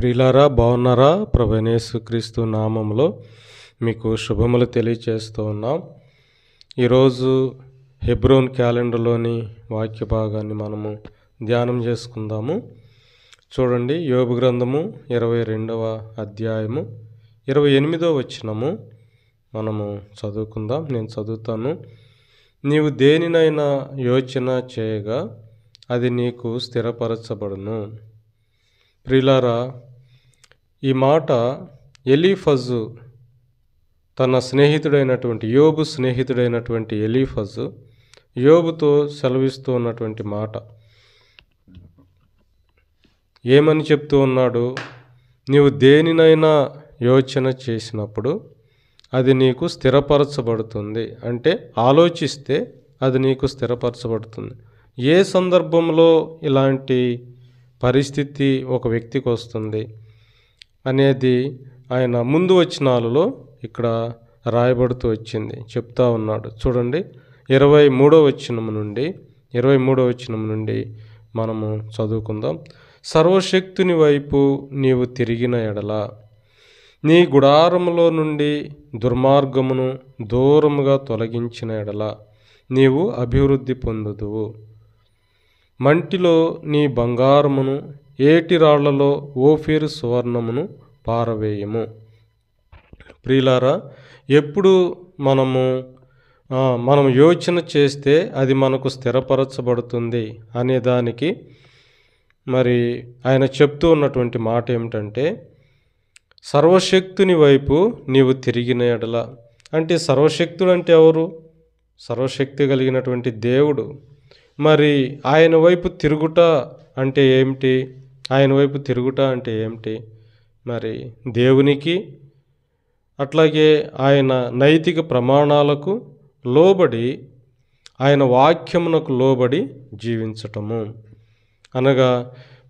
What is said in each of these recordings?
ప్రిలారా బాగున్నారా ప్రభనేసు క్రీస్తు నామంలో మీకు శుభములు తెలియచేస్తూ ఉన్నాం ఈరోజు హెబ్రోన్ క్యాలెండర్లోని వాక్య భాగాన్ని మనము ధ్యానం చేసుకుందాము చూడండి యోగ గ్రంథము ఇరవై రెండవ అధ్యాయము ఇరవై ఎనిమిదో వచ్చినము మనము చదువుకుందాం నేను చదువుతాను నీవు దేనినైనా యోచన చేయగా అది నీకు స్థిరపరచబడును ప్రిలారా ఈ మాట ఎలీఫజు తన స్నేహితుడైనటువంటి యోబు స్నేహితుడైనటువంటి ఎలీఫజు యోబుతో సెలవిస్తూ ఉన్నటువంటి మాట ఏమని చెప్తూ ఉన్నాడు నీవు దేనినైనా యోచన చేసినప్పుడు అది నీకు స్థిరపరచబడుతుంది అంటే ఆలోచిస్తే అది నీకు స్థిరపరచబడుతుంది ఏ సందర్భంలో ఇలాంటి పరిస్థితి ఒక వ్యక్తికి వస్తుంది అనేది ఆయన ముందు వచనాలలో ఇక్కడ రాయబడుతూ వచ్చింది చెప్తా ఉన్నాడు చూడండి ఇరవై మూడో వచనం నుండి ఇరవై మూడో వచనం నుండి మనము చదువుకుందాం సర్వశక్తుని వైపు నీవు తిరిగిన ఎడల నీ గుడారములో నుండి దుర్మార్గమును దూరముగా తొలగించిన ఎడల నీవు అభివృద్ధి పొందుదువు మంటిలో నీ బంగారమును ఏటి రాళ్లలో ఓఫీరు సువర్ణమును పారవేయము ప్రియులారా ఎప్పుడు మనము మనం యోచన చేస్తే అది మనకు స్థిరపరచబడుతుంది అనే దానికి మరి ఆయన చెప్తూ ఉన్నటువంటి మాట ఏమిటంటే సర్వశక్తుని వైపు నీవు తిరిగిన ఎడల అంటే సర్వశక్తుడు అంటే ఎవరు సర్వశక్తి కలిగినటువంటి దేవుడు మరి ఆయన వైపు తిరుగుట అంటే ఏమిటి ఆయన వైపు తిరుగుట అంటే ఏమిటి మరి దేవునికి అట్లాగే ఆయన నైతిక ప్రమాణాలకు లోబడి ఆయన వాక్యమునకు లోబడి జీవించటము అనగా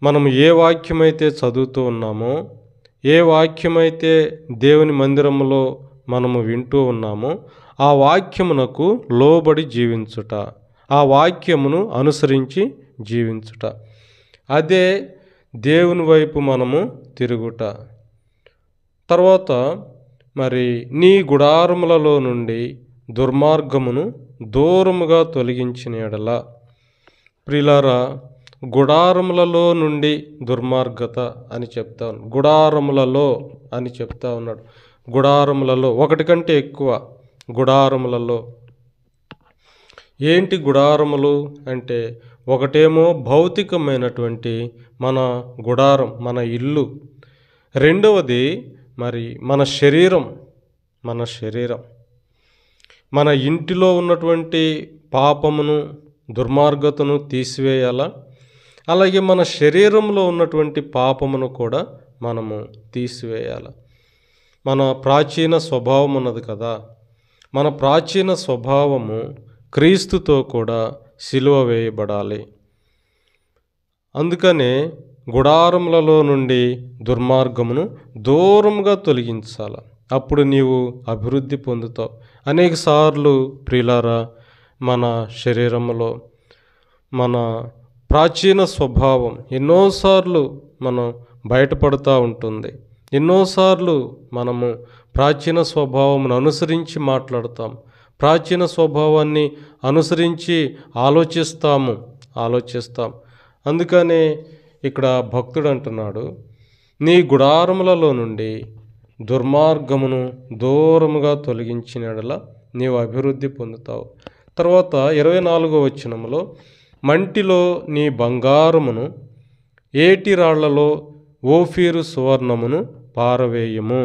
మనం ఏ వాక్యమైతే చదువుతూ ఉన్నామో ఏ వాక్యమైతే దేవుని మందిరంలో మనము వింటూ ఉన్నామో ఆ వాక్యమునకు లోబడి జీవించుట ఆ వాక్యమును అనుసరించి జీవించుట అదే దేవుని వైపు మనము తిరుగుట తర్వాత మరి నీ గుడారములలో నుండి దుర్మార్గమును దూరముగా తొలగించిన ఎడల ప్రిలారా గుడారములలో నుండి దుర్మార్గత అని చెప్తా ఉన్నాడు గుడారములలో అని చెప్తా ఉన్నాడు గుడారములలో ఒకటి కంటే ఎక్కువ గుడారములలో ఏంటి గుడారములు అంటే ఒకటేమో భౌతికమైనటువంటి మన గుడారం మన ఇల్లు రెండవది మరి మన శరీరం మన శరీరం మన ఇంటిలో ఉన్నటువంటి పాపమును దుర్మార్గతను తీసివేయాలా అలాగే మన శరీరంలో ఉన్నటువంటి పాపమును కూడా మనము తీసివేయాల మన ప్రాచీన స్వభావం ఉన్నది కదా మన ప్రాచీన స్వభావము క్రీస్తుతో కూడా సిలువ వేయబడాలి అందుకనే గుడారములలో నుండి దుర్మార్గమును దూరంగా తొలగించాలి అప్పుడు నీవు అభివృద్ధి పొందుతావు అనేకసార్లు ప్రిలారా మన శరీరంలో మన ప్రాచీన స్వభావం ఎన్నోసార్లు మనం బయటపడుతూ ఉంటుంది ఎన్నోసార్లు మనము ప్రాచీన స్వభావమును అనుసరించి మాట్లాడతాం ప్రాచీన స్వభావాన్ని అనుసరించి ఆలోచిస్తాము ఆలోచిస్తాం అందుకనే ఇక్కడ భక్తుడు అంటున్నాడు నీ గుడారములలో నుండి దుర్మార్గమును దూరముగా తొలగించినడల నీవు అభివృద్ధి పొందుతావు తర్వాత ఇరవై నాలుగో వచనంలో మంటిలో నీ బంగారమును ఏటి రాళ్లలో ఓఫీరు సువర్ణమును పారవేయము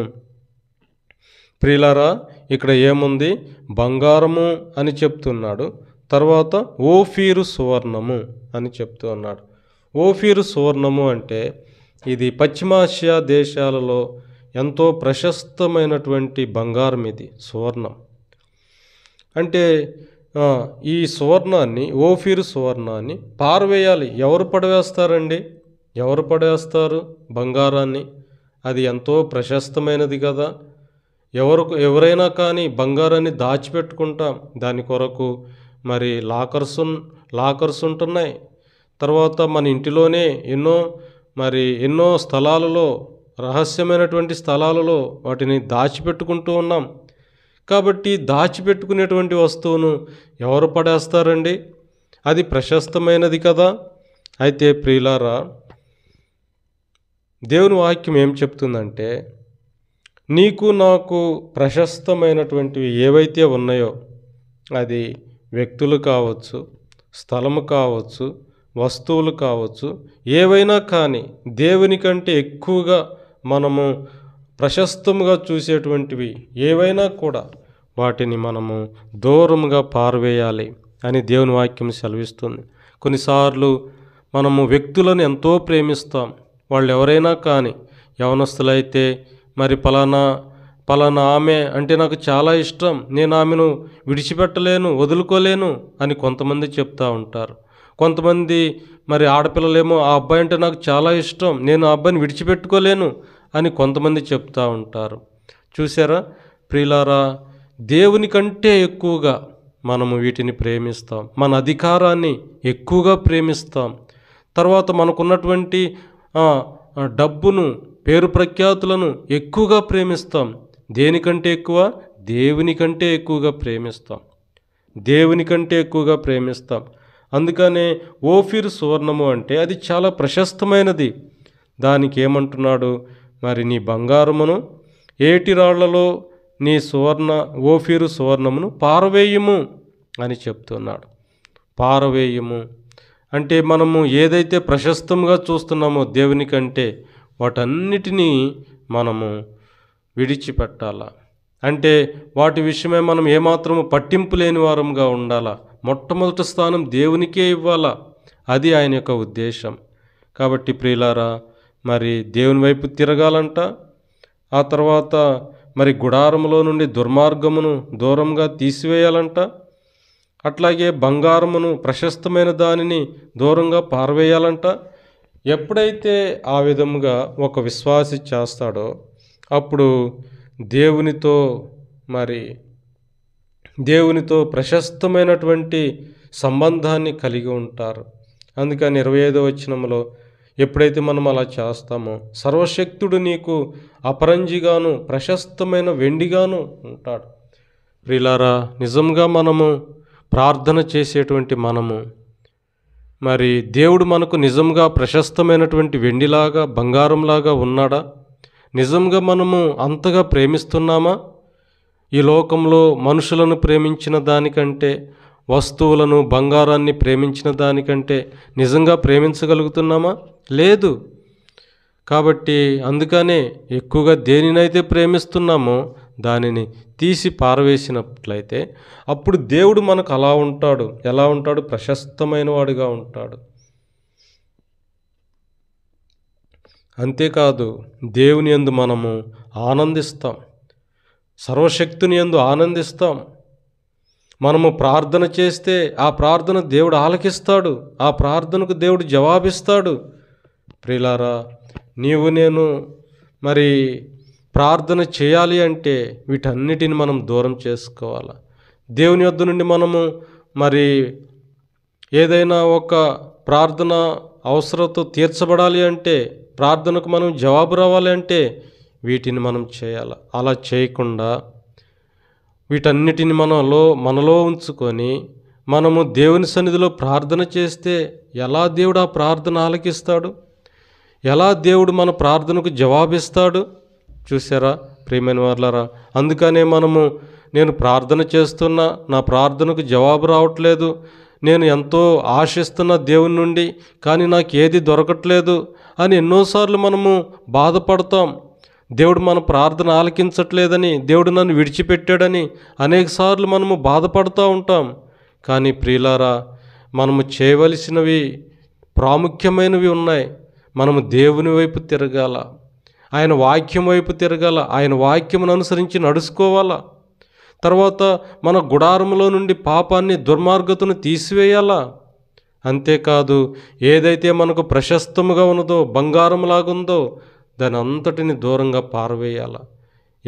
ప్రియులారా ఇక్కడ ఏముంది బంగారము అని చెప్తున్నాడు తర్వాత ఓఫీరు సువర్ణము అని చెప్తూ ఉన్నాడు ఓఫీరు సువర్ణము అంటే ఇది పశ్చిమాసియా దేశాలలో ఎంతో ప్రశస్తమైనటువంటి బంగారం ఇది సువర్ణం అంటే ఈ సువర్ణాన్ని ఓఫీరు సువర్ణాన్ని పారవేయాలి ఎవరు పడవేస్తారండి ఎవరు పడవేస్తారు బంగారాన్ని అది ఎంతో ప్రశస్తమైనది కదా ఎవరు ఎవరైనా కానీ బంగారాన్ని దాచిపెట్టుకుంటాం దాని కొరకు మరి లాకర్స్ లాకర్స్ ఉంటున్నాయి తర్వాత మన ఇంటిలోనే ఎన్నో మరి ఎన్నో స్థలాలలో రహస్యమైనటువంటి స్థలాలలో వాటిని దాచిపెట్టుకుంటూ ఉన్నాం కాబట్టి దాచిపెట్టుకునేటువంటి వస్తువును ఎవరు పడేస్తారండి అది ప్రశస్తమైనది కదా అయితే ప్రియులారా దేవుని వాక్యం ఏం చెప్తుందంటే నీకు నాకు ప్రశస్తమైనటువంటివి ఏవైతే ఉన్నాయో అది వ్యక్తులు కావచ్చు స్థలము కావచ్చు వస్తువులు కావచ్చు ఏవైనా కానీ దేవుని కంటే ఎక్కువగా మనము ప్రశస్తముగా చూసేటువంటివి ఏవైనా కూడా వాటిని మనము దూరముగా పారవేయాలి అని దేవుని వాక్యం సెలవిస్తుంది కొన్నిసార్లు మనము వ్యక్తులను ఎంతో ప్రేమిస్తాం వాళ్ళు ఎవరైనా కానీ యవనస్తులైతే మరి పలానా పలానా ఆమె అంటే నాకు చాలా ఇష్టం నేను ఆమెను విడిచిపెట్టలేను వదులుకోలేను అని కొంతమంది చెప్తూ ఉంటారు కొంతమంది మరి ఆడపిల్లలేమో ఆ అబ్బాయి అంటే నాకు చాలా ఇష్టం నేను ఆ అబ్బాయిని విడిచిపెట్టుకోలేను అని కొంతమంది చెప్తూ ఉంటారు చూసారా ప్రియులారా దేవుని కంటే ఎక్కువగా మనము వీటిని ప్రేమిస్తాం మన అధికారాన్ని ఎక్కువగా ప్రేమిస్తాం తర్వాత మనకున్నటువంటి డబ్బును పేరు ప్రఖ్యాతులను ఎక్కువగా ప్రేమిస్తాం దేనికంటే ఎక్కువ దేవుని కంటే ఎక్కువగా ప్రేమిస్తాం దేవుని కంటే ఎక్కువగా ప్రేమిస్తాం అందుకనే ఓఫీర్ సువర్ణము అంటే అది చాలా ప్రశస్తమైనది దానికి ఏమంటున్నాడు మరి నీ బంగారమును ఏటి రాళ్లలో నీ సువర్ణ ఓఫీరు సువర్ణమును పారవేయము అని చెప్తున్నాడు పారవేయము అంటే మనము ఏదైతే ప్రశస్తంగా చూస్తున్నామో దేవుని కంటే వాటన్నిటినీ మనము విడిచిపెట్టాల అంటే వాటి విషయమే మనం ఏమాత్రము పట్టింపు లేని వారంగా ఉండాలా మొట్టమొదటి స్థానం దేవునికే ఇవ్వాలా అది ఆయన యొక్క ఉద్దేశం కాబట్టి ప్రియులారా మరి దేవుని వైపు తిరగాలంట ఆ తర్వాత మరి గుడారములో నుండి దుర్మార్గమును దూరంగా తీసివేయాలంట అట్లాగే బంగారమును ప్రశస్తమైన దానిని దూరంగా పారవేయాలంట ఎప్పుడైతే ఆ విధముగా ఒక విశ్వాసి చేస్తాడో అప్పుడు దేవునితో మరి దేవునితో ప్రశస్తమైనటువంటి సంబంధాన్ని కలిగి ఉంటారు అందుకని ఇరవై ఐదో వచ్చినములో ఎప్పుడైతే మనం అలా చేస్తామో సర్వశక్తుడు నీకు అపరంజిగాను ప్రశస్తమైన వెండిగాను ఉంటాడు ప్రిలారా నిజంగా మనము ప్రార్థన చేసేటువంటి మనము మరి దేవుడు మనకు నిజంగా ప్రశస్తమైనటువంటి వెండిలాగా బంగారంలాగా ఉన్నాడా నిజంగా మనము అంతగా ప్రేమిస్తున్నామా ఈ లోకంలో మనుషులను ప్రేమించిన దానికంటే వస్తువులను బంగారాన్ని ప్రేమించిన దానికంటే నిజంగా ప్రేమించగలుగుతున్నామా లేదు కాబట్టి అందుకనే ఎక్కువగా దేనినైతే ప్రేమిస్తున్నామో దానిని తీసి పారవేసినట్లయితే అప్పుడు దేవుడు మనకు అలా ఉంటాడు ఎలా ఉంటాడు ప్రశస్తమైన వాడిగా ఉంటాడు అంతేకాదు దేవుని ఎందు మనము ఆనందిస్తాం సర్వశక్తిని ఎందు ఆనందిస్తాం మనము ప్రార్థన చేస్తే ఆ ప్రార్థన దేవుడు ఆలకిస్తాడు ఆ ప్రార్థనకు దేవుడు జవాబిస్తాడు ప్రిలారా నీవు నేను మరి ప్రార్థన చేయాలి అంటే వీటన్నిటిని మనం దూరం చేసుకోవాలి దేవుని యొద్ద నుండి మనము మరి ఏదైనా ఒక ప్రార్థన అవసరత తీర్చబడాలి అంటే ప్రార్థనకు మనం జవాబు రావాలి అంటే వీటిని మనం చేయాలి అలా చేయకుండా వీటన్నిటిని మనలో మనలో ఉంచుకొని మనము దేవుని సన్నిధిలో ప్రార్థన చేస్తే ఎలా దేవుడు ఆ ప్రార్థన ఆలకిస్తాడు ఎలా దేవుడు మన ప్రార్థనకు జవాబిస్తాడు చూసారా ప్రేమైన వాళ్ళరా అందుకనే మనము నేను ప్రార్థన చేస్తున్నా నా ప్రార్థనకు జవాబు రావట్లేదు నేను ఎంతో ఆశిస్తున్న దేవుని నుండి కానీ నాకు ఏది దొరకట్లేదు అని ఎన్నోసార్లు మనము బాధపడతాం దేవుడు మన ప్రార్థన ఆలకించట్లేదని దేవుడు నన్ను విడిచిపెట్టాడని అనేకసార్లు మనము బాధపడుతూ ఉంటాం కానీ ప్రియులారా మనము చేయవలసినవి ప్రాముఖ్యమైనవి ఉన్నాయి మనము దేవుని వైపు తిరగాల ఆయన వాక్యం వైపు తిరగాల ఆయన వాక్యమును అనుసరించి నడుచుకోవాలా తర్వాత మన గుడారంలో నుండి పాపాన్ని దుర్మార్గతను తీసివేయాలా అంతేకాదు ఏదైతే మనకు ప్రశస్తముగా ఉన్నదో బంగారంలాగుందో దాని అంతటిని దూరంగా పారవేయాల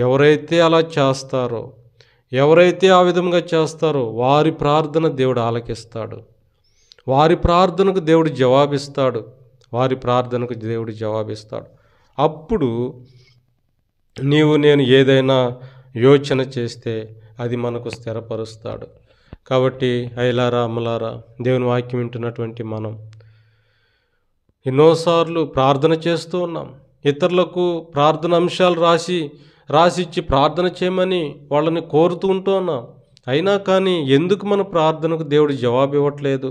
ఎవరైతే అలా చేస్తారో ఎవరైతే ఆ విధంగా చేస్తారో వారి ప్రార్థన దేవుడు ఆలకిస్తాడు వారి ప్రార్థనకు దేవుడు జవాబిస్తాడు వారి ప్రార్థనకు దేవుడు జవాబిస్తాడు అప్పుడు నీవు నేను ఏదైనా యోచన చేస్తే అది మనకు స్థిరపరుస్తాడు కాబట్టి ఐలారా అమలారా దేవుని వాక్యం వింటున్నటువంటి మనం ఎన్నోసార్లు ప్రార్థన చేస్తూ ఉన్నాం ఇతరులకు ప్రార్థన అంశాలు రాసి రాసిచ్చి ప్రార్థన చేయమని వాళ్ళని కోరుతూ ఉంటూ ఉన్నాం అయినా కానీ ఎందుకు మన ప్రార్థనకు దేవుడు జవాబు ఇవ్వట్లేదు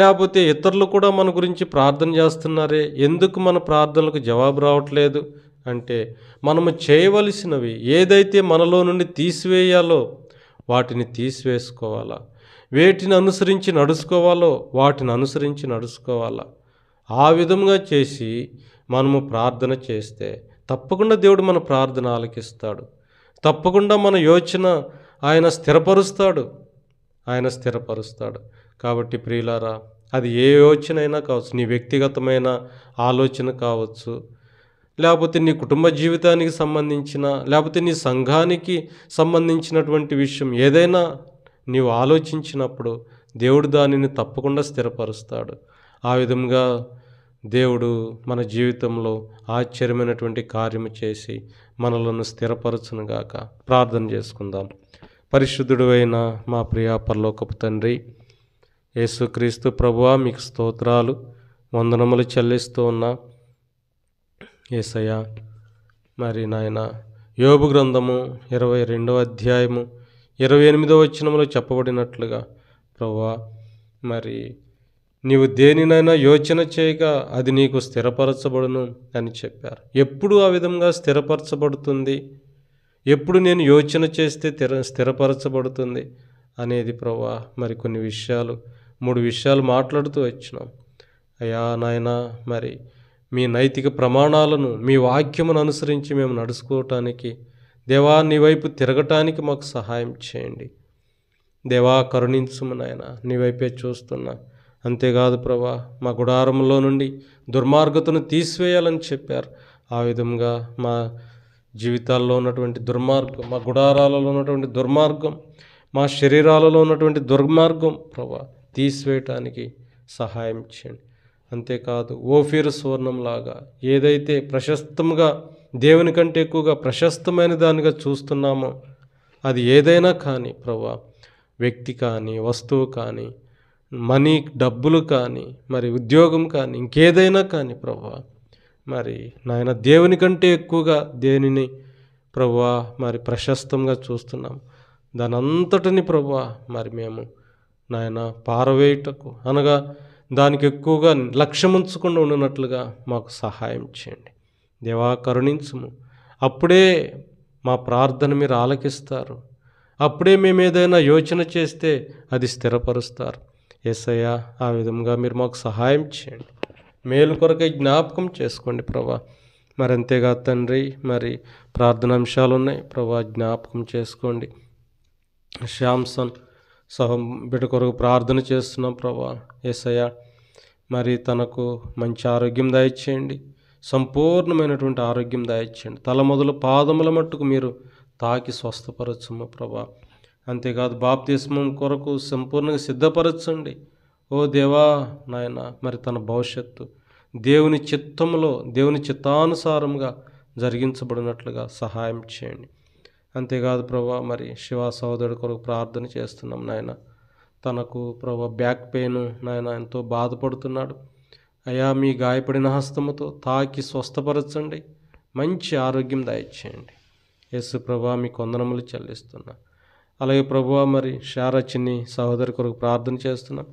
లేకపోతే ఇతరులు కూడా మన గురించి ప్రార్థన చేస్తున్నారే ఎందుకు మన ప్రార్థనలకు జవాబు రావట్లేదు అంటే మనము చేయవలసినవి ఏదైతే మనలో నుండి తీసివేయాలో వాటిని తీసివేసుకోవాలా వేటిని అనుసరించి నడుచుకోవాలో వాటిని అనుసరించి నడుచుకోవాలా ఆ విధంగా చేసి మనము ప్రార్థన చేస్తే తప్పకుండా దేవుడు మన ప్రార్థన ఆలకిస్తాడు తప్పకుండా మన యోచన ఆయన స్థిరపరుస్తాడు ఆయన స్థిరపరుస్తాడు కాబట్టి ప్రియులారా అది ఏ యోచన అయినా కావచ్చు నీ వ్యక్తిగతమైన ఆలోచన కావచ్చు లేకపోతే నీ కుటుంబ జీవితానికి సంబంధించిన లేకపోతే నీ సంఘానికి సంబంధించినటువంటి విషయం ఏదైనా నీవు ఆలోచించినప్పుడు దేవుడు దానిని తప్పకుండా స్థిరపరుస్తాడు ఆ విధంగా దేవుడు మన జీవితంలో ఆశ్చర్యమైనటువంటి కార్యము చేసి మనలను స్థిరపరచునుగాక ప్రార్థన చేసుకుందాం పరిశుద్ధుడు అయిన మా ప్రియా పరలోకపు తండ్రి యేసుక్రీస్తు ప్రభువా మీకు స్తోత్రాలు వందనములు చెల్లిస్తూ ఉన్నా ఏసయ్యా మరి నాయన యోగు గ్రంథము ఇరవై రెండవ అధ్యాయము ఇరవై ఎనిమిదవ వచ్చినములో చెప్పబడినట్లుగా ప్రభువా మరి నీవు దేనినైనా యోచన చేయక అది నీకు స్థిరపరచబడును అని చెప్పారు ఎప్పుడు ఆ విధంగా స్థిరపరచబడుతుంది ఎప్పుడు నేను యోచన చేస్తే స్థిరపరచబడుతుంది అనేది ప్రభా కొన్ని విషయాలు మూడు విషయాలు మాట్లాడుతూ వచ్చినాం అయ్యా నాయన మరి మీ నైతిక ప్రమాణాలను మీ వాక్యమును అనుసరించి మేము నడుచుకోవటానికి దేవా నీ వైపు తిరగటానికి మాకు సహాయం చేయండి దేవా కరుణించుము నాయన నీ వైపే చూస్తున్నా అంతేకాదు ప్రభా మా గుడారంలో నుండి దుర్మార్గతను తీసివేయాలని చెప్పారు ఆ విధంగా మా జీవితాల్లో ఉన్నటువంటి దుర్మార్గం మా గుడారాలలో ఉన్నటువంటి దుర్మార్గం మా శరీరాలలో ఉన్నటువంటి దుర్మార్గం ప్రభా తీసివేయటానికి సహాయం చేయండి అంతేకాదు ఓఫీరు సువర్ణంలాగా ఏదైతే ప్రశస్తంగా దేవుని కంటే ఎక్కువగా ప్రశస్తమైన దానిగా చూస్తున్నామో అది ఏదైనా కానీ ప్రభా వ్యక్తి కానీ వస్తువు కానీ మనీ డబ్బులు కానీ మరి ఉద్యోగం కానీ ఇంకేదైనా కానీ ప్రభా మరి నాయన దేవుని కంటే ఎక్కువగా దేనిని ప్రభా మరి ప్రశస్తంగా చూస్తున్నాం దానంతటిని ప్రభా మరి మేము నాయన పారవేయుటకు అనగా దానికి ఎక్కువగా ఉంచకుండా ఉండినట్లుగా మాకు సహాయం చేయండి దేవా కరుణించము అప్పుడే మా ప్రార్థన మీరు ఆలకిస్తారు అప్పుడే మేము ఏదైనా యోచన చేస్తే అది స్థిరపరుస్తారు ఎస్ఐయా ఆ విధంగా మీరు మాకు సహాయం చేయండి మేలు కొరకై జ్ఞాపకం చేసుకోండి ప్రభా మరి అంతేగా తండ్రి మరి ప్రార్థన అంశాలు ఉన్నాయి ప్రభా జ్ఞాపకం చేసుకోండి శాంసన్ సహ బిడ్డ కొరకు ప్రార్థన చేస్తున్నాం ప్రభా ఏసయ్య మరి తనకు మంచి ఆరోగ్యం దాయిచ్చేయండి సంపూర్ణమైనటువంటి ఆరోగ్యం దయచేయండి తల మొదలు పాదముల మట్టుకు మీరు తాకి స్వస్థపరచము ప్రభా అంతేకాదు బాప్తిస్మం కొరకు సంపూర్ణంగా సిద్ధపరచండి ఓ దేవా నాయన మరి తన భవిష్యత్తు దేవుని చిత్తంలో దేవుని చిత్తానుసారంగా జరిగించబడినట్లుగా సహాయం చేయండి అంతేకాదు ప్రభా మరి శివ సహోదరుడు కొరకు ప్రార్థన చేస్తున్నాం నాయన తనకు ప్రభా బ్యాక్ పెయిన్ నాయన ఎంతో బాధపడుతున్నాడు అయా మీ గాయపడిన హస్తముతో తాకి స్వస్థపరచండి మంచి ఆరోగ్యం దయచేయండి యేసు ప్రభా మీ కొందనములు చెల్లిస్తున్నా అలాగే ప్రభు మరి శారచిని సహోదరి కొరకు ప్రార్థన చేస్తున్నాం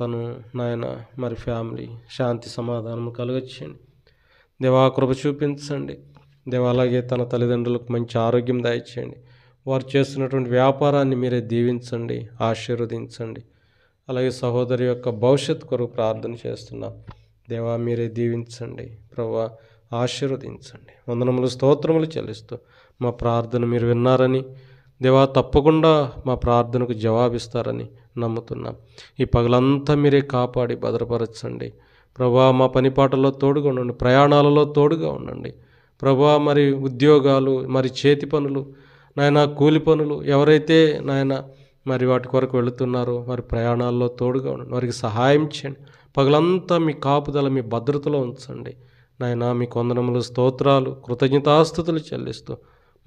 తను నాయన మరి ఫ్యామిలీ శాంతి సమాధానం కలుగచ్చేయండి దేవా కృప చూపించండి దేవ అలాగే తన తల్లిదండ్రులకు మంచి ఆరోగ్యం దయచేయండి వారు చేస్తున్నటువంటి వ్యాపారాన్ని మీరే దీవించండి ఆశీర్వదించండి అలాగే సహోదరి యొక్క భవిష్యత్ కొరకు ప్రార్థన చేస్తున్నాం దేవా మీరే దీవించండి ప్రభా ఆశీర్వదించండి వందనములు స్తోత్రములు చెల్లిస్తూ మా ప్రార్థన మీరు విన్నారని దేవా తప్పకుండా మా ప్రార్థనకు జవాబిస్తారని నమ్ముతున్నాం ఈ పగలంతా మీరే కాపాడి భద్రపరచండి ప్రభా మా పనిపాటల్లో తోడుగా ఉండండి ప్రయాణాలలో తోడుగా ఉండండి ప్రభా మరి ఉద్యోగాలు మరి చేతి పనులు నాయన కూలి పనులు ఎవరైతే నాయన మరి వాటి కొరకు వెళుతున్నారో వారి ప్రయాణాల్లో తోడుగా ఉండండి వారికి సహాయం చేయండి పగలంతా మీ కాపుదల మీ భద్రతలో ఉంచండి నాయన మీ కొందనములు స్తోత్రాలు కృతజ్ఞతాస్థుతులు చెల్లిస్తూ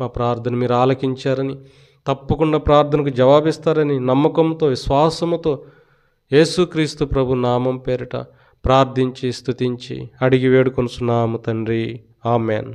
మా ప్రార్థన మీరు ఆలకించారని తప్పకుండా ప్రార్థనకు జవాబిస్తారని నమ్మకంతో విశ్వాసముతో యేసుక్రీస్తు ప్రభు నామం పేరిట ప్రార్థించి స్థుతించి అడిగి వేడుకొనుచున్నాము తండ్రి ఆమెన్